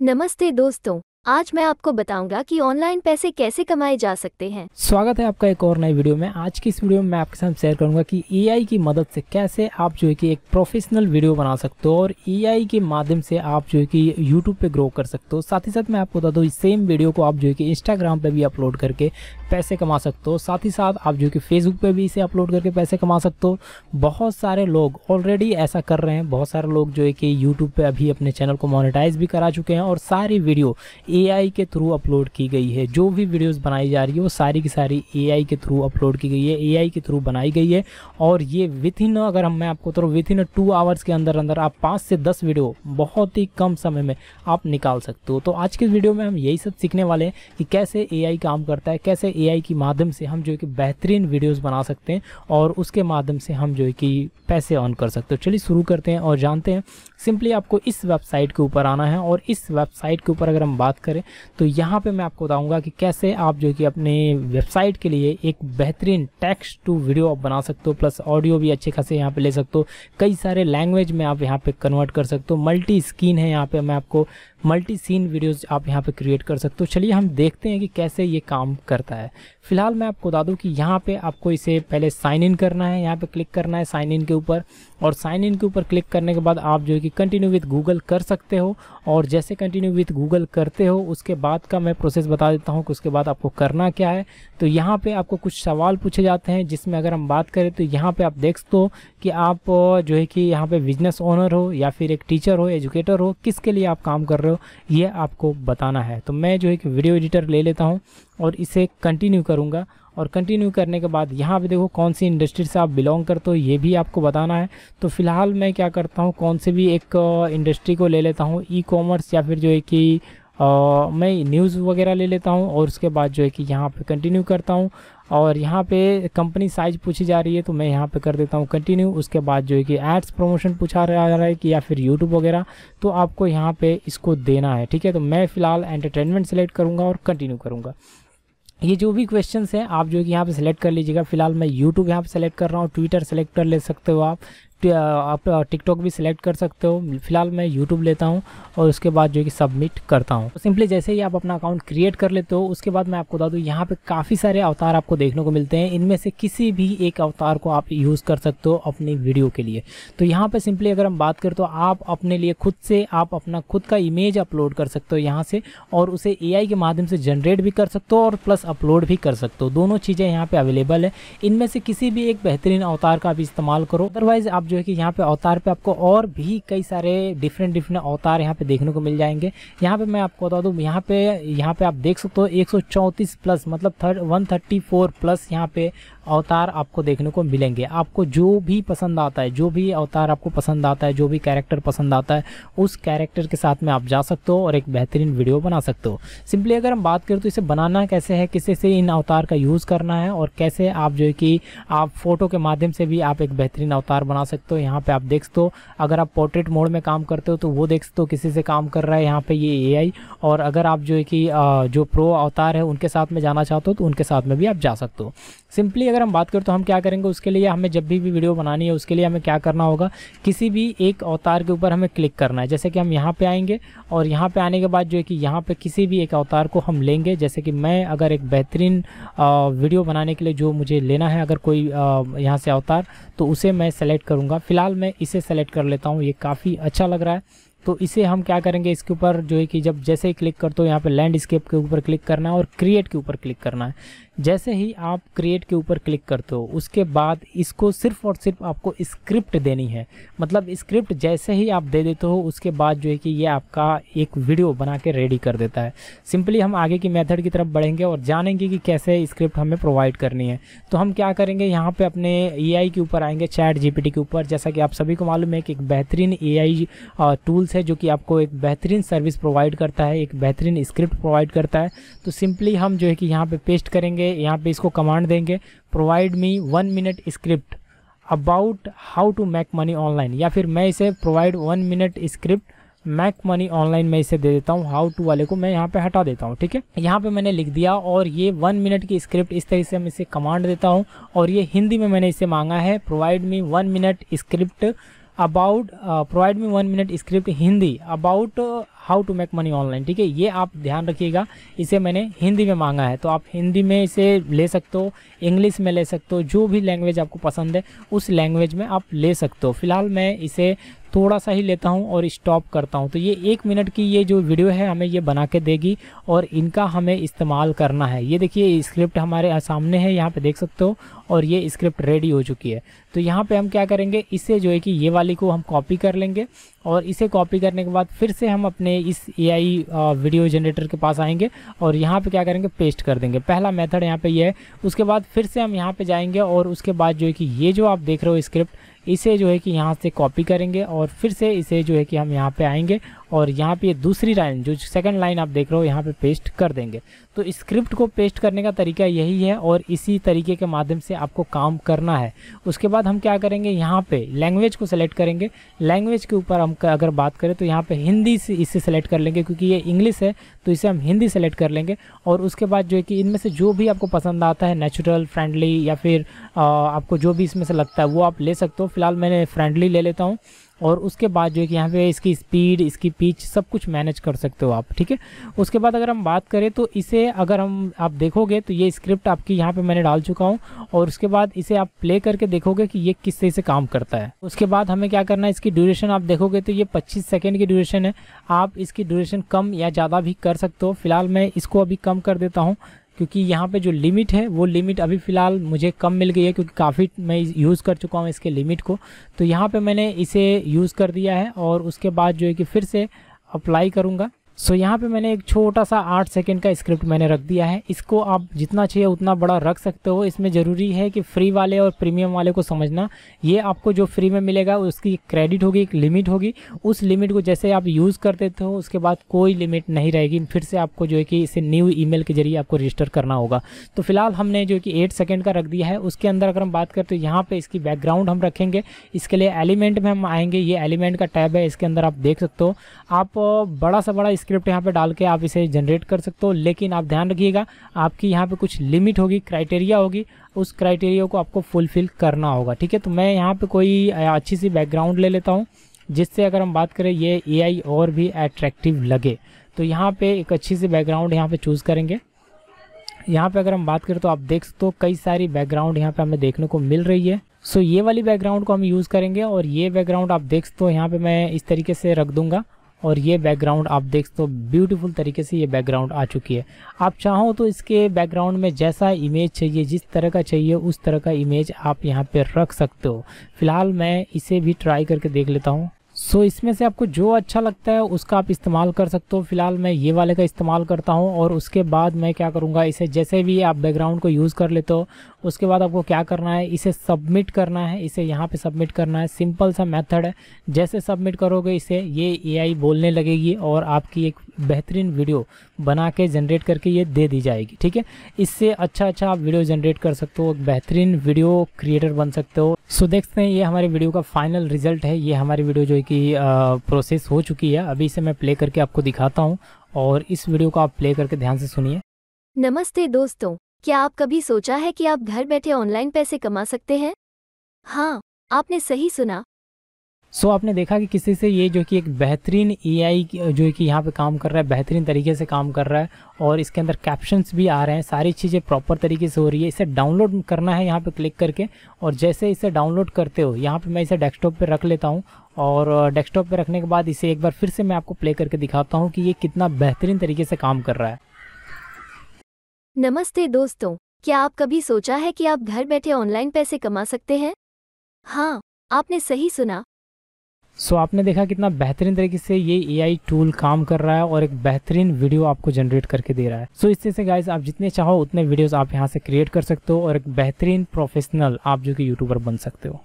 નમસ્તે દોસ્તો आज मैं आपको बताऊंगा कि ऑनलाइन पैसे कैसे कमाए जा सकते हैं स्वागत है आपका एक और नई वीडियो में आज की इस वीडियो में मैं आपके साथ शेयर करूंगा कि एआई की मदद से कैसे आप जो है कि एक प्रोफेशनल वीडियो बना सकते हो और एआई के माध्यम से आप जो है कि यूट्यूब पे ग्रो कर सकते हो साथ ही साथ मैं आपको बता दूँ सेम वीडियो को आप जो है कि इंस्टाग्राम पर भी अपलोड करके पैसे कमा सकते हो साथ ही साथ आप जो कि फेसबुक पे भी इसे अपलोड करके पैसे कमा सकते हो बहुत सारे लोग ऑलरेडी ऐसा कर रहे हैं बहुत सारे लोग जो है कि यूट्यूब पे अभी अपने चैनल को मोनिटाइज भी करा चुके हैं और सारी वीडियो एआई के थ्रू अपलोड की गई है जो भी वीडियोस बनाई जा रही है वो सारी की सारी एआई के थ्रू अपलोड की गई है एआई के थ्रू बनाई गई है और ये विथ इन अगर हम मैं आपको तो विथ इन टू आवर्स के अंदर अंदर आप पाँच से दस वीडियो बहुत ही कम समय में आप निकाल सकते हो तो आज के वीडियो में हम यही सब सीखने वाले हैं कि कैसे ए काम करता है कैसे ए के माध्यम से हम जो है कि बेहतरीन वीडियोज़ बना सकते हैं और उसके माध्यम से हम जो है कि पैसे ऑन कर सकते हो चलिए शुरू करते हैं और जानते हैं सिंपली आपको इस वेबसाइट के ऊपर आना है और इस वेबसाइट के ऊपर अगर हम बात करें तो यहाँ पे मैं आपको बताऊँगा कि कैसे आप जो कि अपने वेबसाइट के लिए एक बेहतरीन टेक्स्ट टू वीडियो आप बना सकते हो प्लस ऑडियो भी अच्छे खासे यहाँ पे ले सकते हो कई सारे लैंग्वेज में आप यहाँ पे कन्वर्ट कर सकते हो मल्टी स्क्रीन है यहाँ पर मैं आपको मल्टी सीन वीडियोज़ आप यहाँ पर क्रिएट कर सकते हो चलिए हम देखते हैं कि कैसे ये काम करता है फिलहाल मैं आपको बता दूँ कि यहाँ पे आपको इसे पहले साइन इन करना है यहाँ पे क्लिक करना है साइन इन के ऊपर और साइन इन के ऊपर क्लिक करने के बाद आप जो है कि कंटिन्यू विथ गूगल कर सकते हो और जैसे कंटिन्यू विथ गूगल करते हो उसके बाद का मैं प्रोसेस बता देता हूँ कि उसके बाद आपको करना क्या है तो यहाँ पर आपको कुछ सवाल पूछे जाते हैं जिसमें अगर हम बात करें तो यहाँ पर आप देख सकते हो कि आप जो है कि यहाँ पर बिजनेस ओनर हो या फिर एक टीचर हो एजुकेटर हो किसके लिए आप काम कर रहे हो ये आपको बताना है तो मैं जो है कि वीडियो एडिटर ले लेता हूँ और इसे कंटिन्यू करूँगा और कंटिन्यू करने के बाद यहाँ पे देखो कौन सी इंडस्ट्री से आप बिलोंग करते हो ये भी आपको बताना है तो फिलहाल मैं क्या करता हूँ कौन से भी एक इंडस्ट्री को ले लेता हूँ ई कॉमर्स या फिर जो है कि आ, मैं न्यूज़ वगैरह ले लेता हूँ और उसके बाद जो है कि यहाँ पे कंटिन्यू करता हूँ और यहाँ पे कंपनी साइज पूछी जा रही है तो मैं यहाँ पे कर देता हूँ कंटिन्यू उसके बाद जो है कि एड्स प्रमोशन पूछा जा रहा है कि या फिर यूट्यूब वगैरह तो आपको यहाँ पे इसको देना है ठीक है तो मैं फ़िलहाल एंटरटेनमेंट सेलेक्ट करूँगा और कंटिन्यू करूँगा ये जो भी क्वेश्चन हैं आप जो कि यहाँ पे सेलेक्ट कर लीजिएगा फिलहाल मैं यूट्यूब यहाँ पे सेलेक्ट कर रहा हूँ ट्विटर सेलेक्ट कर ले सकते हो आप आप टिकटॉक भी सिलेक्ट कर सकते हो फिलहाल मैं यूट्यूब लेता हूँ और उसके बाद जो कि सबमिट करता हूँ सिंपली जैसे ही आप अपना अकाउंट क्रिएट कर लेते हो उसके बाद मैं आपको बता दूँ यहाँ पे काफ़ी सारे अवतार आपको देखने को मिलते हैं इनमें से किसी भी एक अवतार को आप यूज़ कर सकते हो अपनी वीडियो के लिए तो यहाँ पर सिंपली अगर हम बात करें तो आप अपने लिए खुद से आप अपना खुद का इमेज अपलोड कर सकते हो यहाँ से और उसे ए के माध्यम से जनरेट भी कर सकते हो और प्लस अपलोड भी कर सकते हो दोनों चीज़ें यहाँ पर अवेलेबल है इनमें से किसी भी एक बेहतरीन अवतार का आप इस्तेमाल करो अदरवाइज़ आप जो है कि यहाँ पे अवतार पे आपको और भी कई सारे डिफरेंट डिफरेंट अवतार यहाँ पे देखने को मिल जाएंगे यहाँ पे मैं आपको बता दूँ यहाँ पे यहाँ पे आप देख सकते हो एक प्लस मतलब थर्ड वन प्लस यहाँ पे अवतार आपको देखने को मिलेंगे आपको जो भी पसंद आता है जो भी अवतार आपको पसंद आता है जो भी कैरेक्टर पसंद आता है उस कैरेक्टर के साथ में आप जा सकते हो और एक बेहतरीन वीडियो बना सकते हो सिंपली अगर हम बात करें तो इसे बनाना कैसे है किसे से इन अवतार का यूज़ करना है और कैसे आप जो है कि आप फ़ोटो के माध्यम से भी आप एक बेहतरीन अवतार बना सकते हो यहाँ पर आप देख सकते हो अगर आप पोर्ट्रेट मोड में काम करते हो तो वो देख सकते हो किसी से काम कर रहा है यहाँ पर ये ए और अगर आप जो है कि जो प्रो अवतार है उनके साथ में जाना चाहते हो तो उनके साथ में भी आप जा सकते हो सिंपली अगर हम बात करें तो हम क्या करेंगे उसके लिए हमें जब भी भी वीडियो बनानी है उसके लिए हमें क्या करना होगा किसी भी एक अवतार के ऊपर हमें क्लिक करना है जैसे कि हम यहाँ पे आएंगे और यहाँ पे आने के बाद जो है कि यहाँ पे किसी भी एक अवतार को हम लेंगे जैसे कि मैं अगर एक बेहतरीन वीडियो बनाने के लिए जो मुझे लेना है अगर कोई यहाँ से अवतार तो उसे मैं सेलेक्ट करूँगा फ़िलहाल मैं इसे सेलेक्ट कर लेता हूँ ये काफ़ी अच्छा लग रहा है तो इसे हम क्या करेंगे इसके ऊपर जो है कि जब जैसे ही क्लिक कर तो यहाँ पे लैंडस्केप के ऊपर क्लिक करना है और क्रिएट के ऊपर क्लिक करना है जैसे ही आप क्रिएट के ऊपर क्लिक करते हो उसके बाद इसको सिर्फ और सिर्फ आपको स्क्रिप्ट देनी है मतलब स्क्रिप्ट जैसे ही आप दे देते हो उसके बाद जो है कि ये आपका एक वीडियो बना के रेडी कर देता है सिंपली हम आगे की मेथड की तरफ बढ़ेंगे और जानेंगे कि कैसे स्क्रिप्ट हमें प्रोवाइड करनी है तो हम क्या करेंगे यहाँ पर अपने ए के ऊपर आएंगे चैट जी के ऊपर जैसा कि आप सभी को मालूम है कि एक बेहतरीन ए टूल्स है जो कि आपको एक बेहतरीन सर्विस प्रोवाइड करता है एक बेहतरीन स्क्रिप्ट प्रोवाइड करता है तो सिंपली हम जो है कि यहाँ पर पेस्ट करेंगे यहाँ पे इसको कमांड देंगे provide me one minute script about how to make money online या फिर मैं इसे provide one minute script make money online मैं इसे दे देता हूँ हाउ टू वाले को मैं यहाँ पे हटा देता हूँ ठीक है यहाँ पे मैंने लिख दिया और ये वन मिनट की स्क्रिप्ट इस तरह से मैं इसे कमांड देता हूँ और ये हिंदी में मैंने इसे मांगा है provide me one minute script about provide me one minute script Hindi about how to make money online ठीक है ये आप ध्यान रखिएगा इसे मैंने हिंदी में मांगा है तो आप हिंदी में इसे ले सकते हो इंग्लिश में ले सकते हो जो भी लैंग्वेज आपको पसंद है उस लैंग्वेज में आप ले सकते हो फिलहाल मैं इसे थोड़ा सा ही लेता हूँ और स्टॉप करता हूँ तो ये एक मिनट की ये जो वीडियो है हमें ये बना के देगी और इनका हमें इस्तेमाल करना है ये देखिए स्क्रिप्ट हमारे सामने है यहाँ पे देख सकते हो और ये स्क्रिप्ट रेडी हो चुकी है तो यहाँ पे हम क्या करेंगे इसे जो है कि ये वाली को हम कॉपी कर लेंगे और इसे कॉपी करने के बाद फिर से हम अपने अपने इस आई वीडियो जनरेटर के पास आएंगे और यहाँ पे क्या करेंगे पेस्ट कर देंगे पहला मेथड यहाँ पे ये है उसके बाद फिर से हम यहाँ पे जाएंगे और उसके बाद जो है कि ये जो आप देख रहे हो स्क्रिप्ट इसे जो है कि यहाँ से कॉपी करेंगे और फिर से इसे जो है कि हम यहाँ पे आएंगे और यहाँ पे दूसरी लाइन जो सेकंड लाइन आप देख रहे हो यहाँ पे पेस्ट कर देंगे तो स्क्रिप्ट को पेस्ट करने का तरीका यही है और इसी तरीके के माध्यम से आपको काम करना है उसके बाद हम क्या करेंगे यहाँ पे लैंग्वेज को सेलेक्ट करेंगे लैंग्वेज के ऊपर हम अगर बात करें तो यहाँ पे हिंदी से इसे सेलेक्ट कर लेंगे क्योंकि ये इंग्लिश है तो इसे हम हिंदी सेलेक्ट कर लेंगे और उसके बाद जो है कि इनमें से जो भी आपको पसंद आता है नेचुरल फ्रेंडली या फिर आपको जो भी इसमें से लगता है वो आप ले सकते हो फिलहाल मैंने फ्रेंडली ले लेता हूँ और उसके बाद जो है कि यहाँ पे इसकी स्पीड इसकी पिच सब कुछ मैनेज कर सकते हो आप ठीक है उसके बाद अगर हम बात करें तो इसे अगर हम आप देखोगे तो ये स्क्रिप्ट आपकी यहाँ पे मैंने डाल चुका हूँ और उसके बाद इसे आप प्ले करके देखोगे कि ये किस तरह से काम करता है उसके बाद हमें क्या करना है इसकी ड्यूरेशन आप देखोगे तो ये पच्चीस सेकेंड की ड्यूरेशन है आप इसकी ड्यूरेशन कम या ज़्यादा भी कर सकते हो फिलहाल मैं इसको अभी कम कर देता हूँ क्योंकि यहाँ पे जो लिमिट है वो लिमिट अभी फ़िलहाल मुझे कम मिल गई है क्योंकि काफ़ी मैं यूज़ कर चुका हूँ इसके लिमिट को तो यहाँ पे मैंने इसे यूज़ कर दिया है और उसके बाद जो है कि फिर से अप्लाई करूँगा सो so, यहाँ पे मैंने एक छोटा सा आठ सेकेंड का स्क्रिप्ट मैंने रख दिया है इसको आप जितना चाहिए उतना बड़ा रख सकते हो इसमें ज़रूरी है कि फ्री वाले और प्रीमियम वाले को समझना ये आपको जो फ्री में मिलेगा उसकी क्रेडिट होगी एक लिमिट होगी उस लिमिट को जैसे आप यूज़ करते देते हो उसके बाद कोई लिमिट नहीं रहेगी फिर से आपको जो है कि इसे न्यू ई के जरिए आपको रजिस्टर करना होगा तो फिलहाल हमने जो कि एट सेकेंड का रख दिया है उसके अंदर अगर हम बात करें तो यहाँ पर इसकी बैकग्राउंड हम रखेंगे इसके लिए एलिमेंट में हम आएँगे ये एलिमेंट का टैब है इसके अंदर आप देख सकते हो आप बड़ा सा बड़ा स्क्रिप्ट यहाँ पे डाल के आप इसे जनरेट कर सकते हो लेकिन आप ध्यान रखिएगा आपकी यहाँ पे कुछ लिमिट होगी क्राइटेरिया होगी उस क्राइटेरिया को आपको फुलफिल करना होगा ठीक है तो मैं यहाँ पे कोई अच्छी सी बैकग्राउंड ले लेता हूँ जिससे अगर हम बात करें ये ए और भी अट्रैक्टिव लगे तो यहाँ पे एक अच्छी सी बैकग्राउंड यहाँ पे चूज़ करेंगे यहाँ पे अगर हम बात करें तो आप देख सकते हो कई सारी बैकग्राउंड यहाँ पे हमें देखने को मिल रही है सो so, ये वाली बैकग्राउंड को हम यूज़ करेंगे और ये बैकग्राउंड आप देख सकते हो यहाँ पे मैं इस तरीके से रख दूंगा और ये बैकग्राउंड आप देख तो ब्यूटीफुल तरीके से ये बैकग्राउंड आ चुकी है आप चाहो तो इसके बैकग्राउंड में जैसा इमेज चाहिए जिस तरह का चाहिए उस तरह का इमेज आप यहाँ पे रख सकते हो फिलहाल मैं इसे भी ट्राई करके देख लेता हूँ सो so, इसमें से आपको जो अच्छा लगता है उसका आप इस्तेमाल कर सकते हो फिलहाल मैं ये वाले का इस्तेमाल करता हूँ और उसके बाद मैं क्या करूँगा इसे जैसे भी आप बैकग्राउंड को यूज़ कर लेते हो उसके बाद आपको क्या करना है इसे सबमिट करना है इसे यहाँ पे सबमिट करना है सिंपल सा मेथड है जैसे सबमिट करोगे इसे ये ए बोलने लगेगी और आपकी एक बेहतरीन वीडियो बना के जनरेट करके ये दे दी जाएगी ठीक है इससे अच्छा अच्छा आप वीडियो जनरेट कर सकते हो बेहतरीन वीडियो क्रिएटर बन सकते हो सो देखते हैं ये हमारे वीडियो का फाइनल रिजल्ट है ये हमारी वीडियो जो है कि की प्रोसेस हो चुकी है अभी इसे मैं प्ले करके आपको दिखाता हूँ और इस वीडियो को आप प्ले करके ध्यान से सुनिए नमस्ते दोस्तों क्या आप कभी सोचा है कि आप घर बैठे ऑनलाइन पैसे कमा सकते हैं हाँ आपने सही सुना सो so, आपने देखा कि किसी से ये जो कि एक बेहतरीन एआई जो कि यहाँ पे काम कर रहा है बेहतरीन तरीके से काम कर रहा है और इसके अंदर कैप्शंस भी आ रहे हैं सारी चीज़ें प्रॉपर तरीके से हो रही है इसे डाउनलोड करना है यहाँ पे क्लिक करके और जैसे इसे डाउनलोड करते हो यहाँ पे मैं इसे डेस्कटॉप पे रख लेता हूँ और डेस्कटॉप पे रखने के बाद इसे एक बार फिर से मैं आपको प्ले करके दिखाता हूँ कि ये कितना बेहतरीन तरीके से काम कर रहा है नमस्ते दोस्तों क्या आप कभी सोचा है कि आप घर बैठे ऑनलाइन पैसे कमा सकते हैं हाँ आपने सही सुना सो so, आपने देखा कितना बेहतरीन तरीके से ये ए टूल काम कर रहा है और एक बेहतरीन वीडियो आपको जनरेट करके दे रहा है सो so, इससे से गाइज आप जितने चाहो उतने वीडियोस आप यहाँ से क्रिएट कर सकते हो और एक बेहतरीन प्रोफेशनल आप जो कि यूट्यूबर बन सकते हो